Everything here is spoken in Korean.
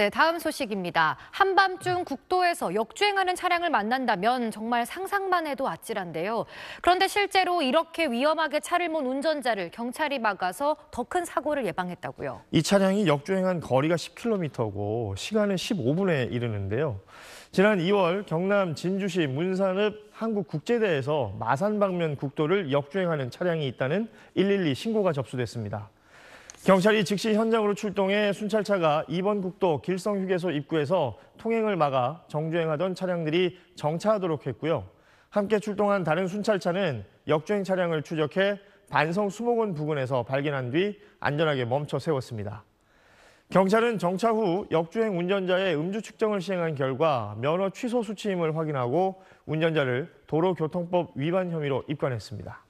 네, 다음 소식입니다. 한밤중 국도에서 역주행하는 차량을 만난다면 정말 상상만 해도 아찔한데요. 그런데 실제로 이렇게 위험하게 차를 몬 운전자를 경찰이 막아서 더 큰 사고를 예방했다고요. 이 차량이 역주행한 거리가 10km고 시간은 15분에 이르는데요. 지난 2월 경남 진주시 문산읍 한국국제대에서 마산 방면 국도를 역주행하는 차량이 있다는 112 신고가 접수됐습니다. 경찰이 즉시 현장으로 출동해 순찰차가 2번 국도 길성휴게소 입구에서 통행을 막아 정주행하던 차량들이 정차하도록 했고요. 함께 출동한 다른 순찰차는 역주행 차량을 추적해 반성 수목원 부근에서 발견한 뒤 안전하게 멈춰 세웠습니다. 경찰은 정차 후 역주행 운전자의 음주 측정을 시행한 결과 면허 취소 수치임을 확인하고 운전자를 도로교통법 위반 혐의로 입건했습니다.